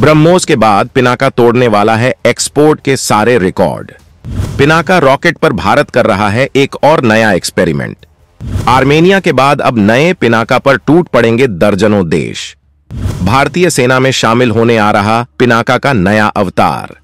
ब्रह्मोस के बाद पिनाका तोड़ने वाला है एक्सपोर्ट के सारे रिकॉर्ड पिनाका रॉकेट पर भारत कर रहा है एक और नया एक्सपेरिमेंट आर्मेनिया के बाद अब नए पिनाका पर टूट पड़ेंगे दर्जनों देश भारतीय सेना में शामिल होने आ रहा पिनाका का नया अवतार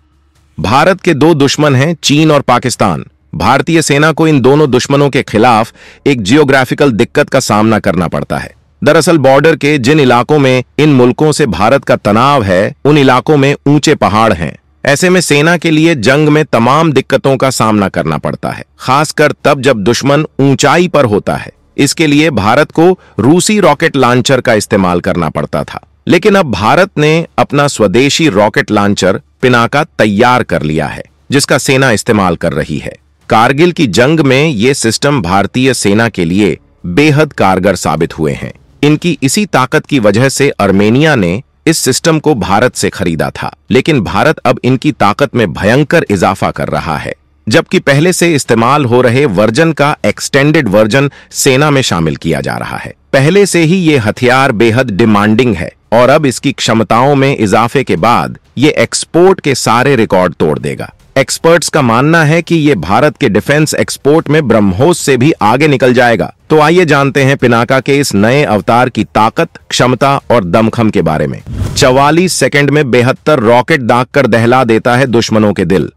भारत के दो दुश्मन हैं चीन और पाकिस्तान भारतीय सेना को इन दोनों दुश्मनों के खिलाफ एक जियोग्राफिकल दिक्कत का सामना करना पड़ता है दरअसल बॉर्डर के जिन इलाकों में इन मुल्कों से भारत का तनाव है उन इलाकों में ऊंचे पहाड़ हैं ऐसे में सेना के लिए जंग में तमाम दिक्कतों का सामना करना पड़ता है खासकर तब जब दुश्मन ऊंचाई पर होता है इसके लिए भारत को रूसी रॉकेट लॉन्चर का इस्तेमाल करना पड़ता था लेकिन अब भारत ने अपना स्वदेशी रॉकेट लॉन्चर पिनाका तैयार कर लिया है जिसका सेना इस्तेमाल कर रही है कारगिल की जंग में ये सिस्टम भारतीय सेना के लिए बेहद कारगर साबित हुए हैं इनकी इसी ताकत की वजह से अर्मेनिया ने इस सिस्टम को भारत से खरीदा था लेकिन भारत अब इनकी ताकत में भयंकर इजाफा कर रहा है जबकि पहले से इस्तेमाल हो रहे वर्जन का एक्सटेंडेड वर्जन सेना में शामिल किया जा रहा है पहले से ही ये हथियार बेहद डिमांडिंग है और अब इसकी क्षमताओं में इजाफे के बाद ये एक्सपोर्ट के सारे रिकॉर्ड तोड़ देगा एक्सपर्ट्स का मानना है कि ये भारत के डिफेंस एक्सपोर्ट में ब्रह्मोस से भी आगे निकल जाएगा तो आइए जानते हैं पिनाका के इस नए अवतार की ताकत क्षमता और दमखम के बारे में चवालीस सेकंड में बेहतर रॉकेट दाग कर दहला देता है दुश्मनों के दिल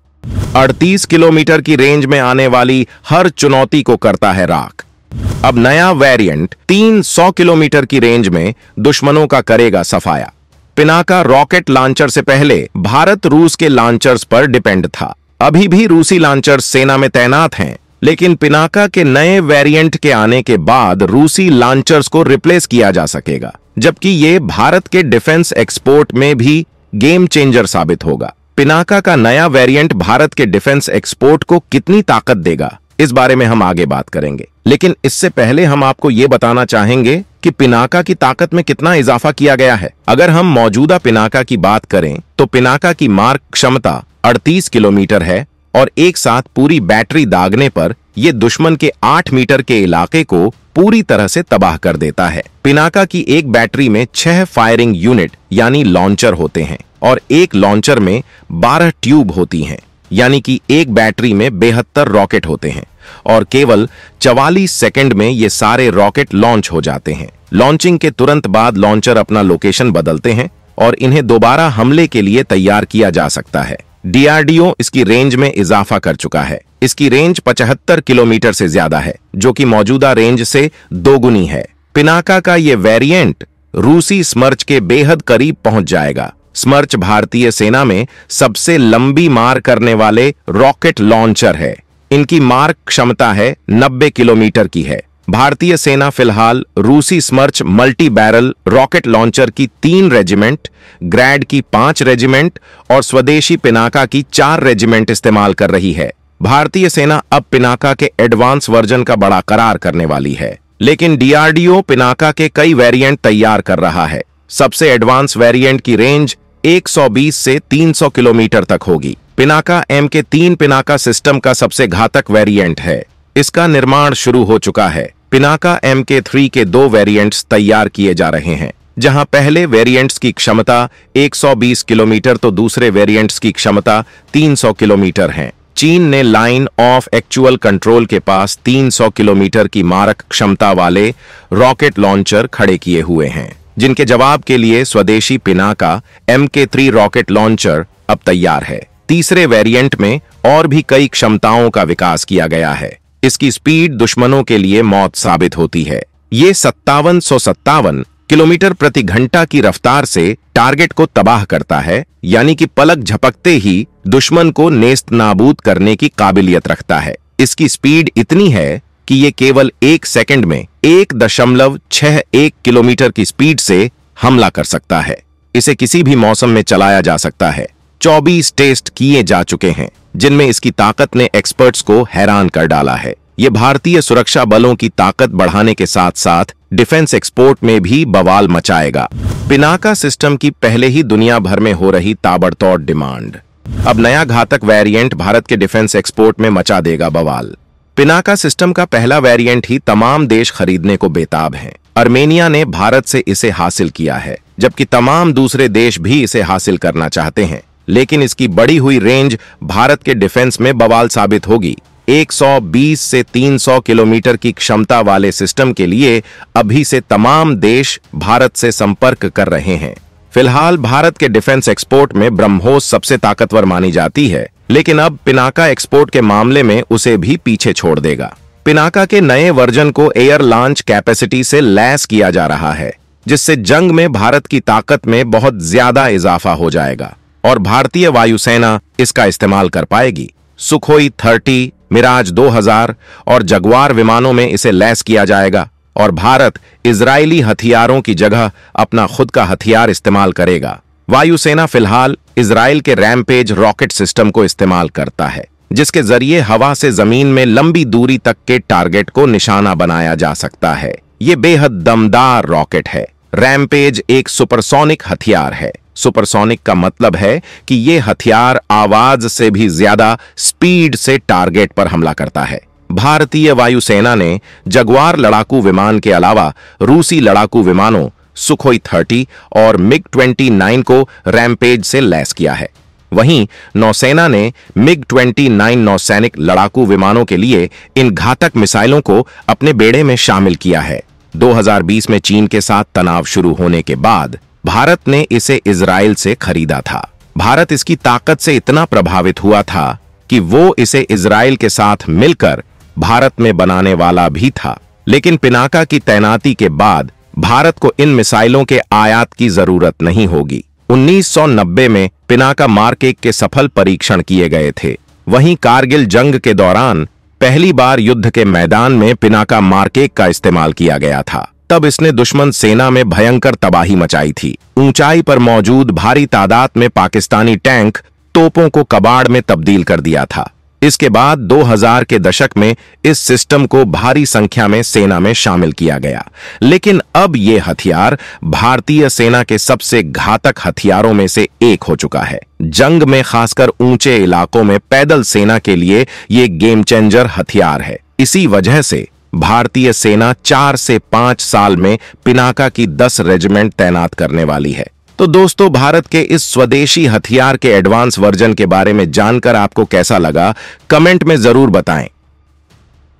38 किलोमीटर की रेंज में आने वाली हर चुनौती को करता है राख अब नया वेरिएंट 300 किलोमीटर की रेंज में दुश्मनों का करेगा सफाया पिनाका रॉकेट लॉन्चर से पहले भारत रूस के लॉन्चर्स पर डिपेंड था अभी भी रूसी लॉन्चर्स सेना में तैनात हैं लेकिन पिनाका के नए वेरिएंट के आने के बाद रूसी लॉन्चर्स को रिप्लेस किया जा सकेगा जबकि ये भारत के डिफेंस एक्सपोर्ट में भी गेम चेंजर साबित होगा पिनाका का नया वेरिएंट भारत के डिफेंस एक्सपोर्ट को कितनी ताकत देगा इस बारे में हम आगे बात करेंगे लेकिन इससे पहले हम आपको ये बताना चाहेंगे कि पिनाका की ताकत में कितना इजाफा किया गया है अगर हम मौजूदा पिनाका की बात करें तो पिनाका की मार्ग क्षमता 38 किलोमीटर है और एक साथ पूरी बैटरी दागने पर यह दुश्मन के 8 मीटर के इलाके को पूरी तरह से तबाह कर देता है पिनाका की एक बैटरी में छह फायरिंग यूनिट यानी लॉन्चर होते हैं और एक लॉन्चर में बारह ट्यूब होती है यानी कि एक बैटरी में बेहत्तर रॉकेट होते हैं और केवल 44 सेकंड में ये सारे रॉकेट लॉन्च हो जाते हैं लॉन्चिंग के तुरंत बाद लॉन्चर अपना लोकेशन बदलते हैं और इन्हें दोबारा हमले के लिए तैयार किया जा सकता है डीआरडीओ इसकी रेंज में इजाफा कर चुका है इसकी रेंज 75 किलोमीटर से ज्यादा है जो कि मौजूदा रेंज से दोगुनी है पिनाका का ये वेरिएंट रूसी स्मर्च के बेहद करीब पहुंच जाएगा स्मर्च भारतीय सेना में सबसे लंबी मार करने वाले रॉकेट लॉन्चर है इनकी मार क्षमता है 90 किलोमीटर की है भारतीय सेना फिलहाल रूसी Smerch multi barrel rocket launcher की तीन रेजिमेंट ग्रैड की पांच रेजिमेंट और स्वदेशी पिनाका की चार रेजिमेंट इस्तेमाल कर रही है भारतीय सेना अब पिनाका के एडवांस वर्जन का बड़ा करार करने वाली है लेकिन डीआरडीओ पिनाका के कई वेरिएंट तैयार कर रहा है सबसे एडवांस वेरिएंट की रेंज 120 से 300 किलोमीटर तक होगी पिनाका एम के तीन पिनाका सिस्टम का सबसे घातक वेरिएंट है इसका निर्माण शुरू हो चुका है पिनाका एम के थ्री के दो वेरिएंट्स तैयार किए जा रहे हैं जहां पहले वेरिएंट्स की क्षमता 120 किलोमीटर तो दूसरे वेरिएंट्स की क्षमता 300 किलोमीटर है चीन ने लाइन ऑफ एक्चुअल कंट्रोल के पास 300 किलोमीटर की मारक क्षमता वाले रॉकेट लॉन्चर खड़े किए हुए हैं जिनके जवाब के लिए स्वदेशी पिना का एम के थ्री रॉकेट लॉन्चर अब तैयार है तीसरे वेरिएंट में और भी कई क्षमताओं का विकास किया गया है इसकी स्पीड दुश्मनों के लिए मौत साबित होती है ये सत्तावन सौ सत्तावन किलोमीटर प्रति घंटा की रफ्तार से टारगेट को तबाह करता है यानी कि पलक झपकते ही दुश्मन को नेस्त नाबूद करने की काबिलियत रखता है इसकी स्पीड इतनी है कि ये केवल एक सेकंड में एक दशमलव छह एक किलोमीटर की स्पीड से हमला कर सकता है इसे किसी भी मौसम में चलाया जा सकता है 24 टेस्ट किए जा चुके हैं जिनमें इसकी ताकत ने एक्सपर्ट्स को हैरान कर डाला है ये भारतीय सुरक्षा बलों की ताकत बढ़ाने के साथ साथ डिफेंस एक्सपोर्ट में भी बवाल मचाएगा पिनाका सिस्टम की पहले ही दुनिया भर में हो रही ताबड़तोड़ डिमांड अब नया घातक वेरिएंट भारत के डिफेंस एक्सपोर्ट में मचा देगा बवाल पिनाका सिस्टम का पहला वेरिएंट ही तमाम देश खरीदने को बेताब हैं। अर्मेनिया ने भारत से इसे हासिल किया है जबकि तमाम दूसरे देश भी इसे हासिल करना चाहते हैं लेकिन इसकी बड़ी हुई रेंज भारत के डिफेंस में बवाल साबित होगी 120 से 300 किलोमीटर की क्षमता वाले सिस्टम के लिए अभी से तमाम देश भारत से संपर्क कर रहे हैं फिलहाल भारत के डिफेंस एक्सपोर्ट में ब्रह्मोस सबसे ताकतवर मानी जाती है लेकिन अब पिनाका एक्सपोर्ट के मामले में उसे भी पीछे छोड़ देगा पिनाका के नए वर्जन को एयर लॉन्च कैपेसिटी से लैस किया जा रहा है जिससे जंग में भारत की ताकत में बहुत ज्यादा इजाफा हो जाएगा और भारतीय वायुसेना इसका इस्तेमाल कर पाएगी सुखोई थर्टी मिराज 2000 और जगवार विमानों में इसे लैस किया जाएगा और भारत इजरायली हथियारों की जगह अपना खुद का हथियार इस्तेमाल करेगा वायुसेना फिलहाल इसराइल के रैमपेज रॉकेट सिस्टम को इस्तेमाल करता है जिसके जरिए हवा से जमीन में लंबी दूरी तक के टारगेट को निशाना बनाया जा सकता है ये बेहद दमदार रॉकेट है रैमपेज एक सुपरसोनिक हथियार है सुपरसोनिक का मतलब है कि ये हथियार आवाज से भी ज्यादा स्पीड से टारगेट पर हमला करता है भारतीय वायुसेना ने जगवार लड़ाकू विमान के अलावा रूसी लड़ाकू विमानों सुखोई थर्टी और मिग नाइन को रैमपेज से लैस किया है वहीं नौसेना ने मिग 29 नौसैनिक लड़ाकू विमानों के लिए इन घातक मिसाइलों को अपने बेड़े में शामिल किया है 2020 में चीन के साथ तनाव शुरू होने के बाद भारत ने इसे इसराइल से खरीदा था भारत इसकी ताकत से इतना प्रभावित हुआ था कि वो इसे इसराइल के साथ मिलकर भारत में बनाने वाला भी था लेकिन पिनाका की तैनाती के बाद भारत को इन मिसाइलों के आयात की जरूरत नहीं होगी 1990 में पिनाका मार्केक के सफल परीक्षण किए गए थे वहीं कारगिल जंग के दौरान पहली बार युद्ध के मैदान में पिनाका मार्केक का इस्तेमाल किया गया था तब इसने दुश्मन सेना में भयंकर तबाही मचाई थी ऊंचाई पर मौजूद भारी तादाद में पाकिस्तानी टैंक तोपों को कबाड़ में तब्दील कर दिया था इसके बाद 2000 के दशक में इस सिस्टम को भारी संख्या में सेना में शामिल किया गया लेकिन अब ये हथियार भारतीय सेना के सबसे घातक हथियारों में से एक हो चुका है जंग में खासकर ऊंचे इलाकों में पैदल सेना के लिए ये गेम चेंजर हथियार है इसी वजह से भारतीय सेना चार से पांच साल में पिनाका की दस रेजिमेंट तैनात करने वाली है तो दोस्तों भारत के इस स्वदेशी हथियार के एडवांस वर्जन के बारे में जानकर आपको कैसा लगा कमेंट में जरूर बताएं